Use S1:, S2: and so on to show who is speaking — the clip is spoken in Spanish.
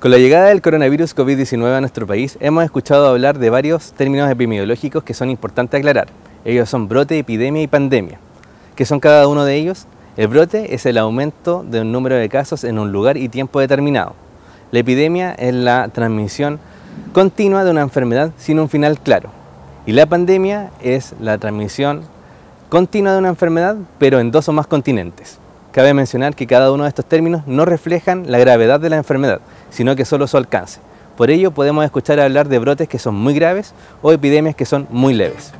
S1: Con la llegada del coronavirus COVID-19 a nuestro país, hemos escuchado hablar de varios términos epidemiológicos que son importantes aclarar. Ellos son brote, epidemia y pandemia. ¿Qué son cada uno de ellos? El brote es el aumento de un número de casos en un lugar y tiempo determinado. La epidemia es la transmisión continua de una enfermedad sin un final claro. Y la pandemia es la transmisión continua de una enfermedad, pero en dos o más continentes. Cabe mencionar que cada uno de estos términos no reflejan la gravedad de la enfermedad, sino que solo su alcance. Por ello podemos escuchar hablar de brotes que son muy graves o epidemias que son muy leves.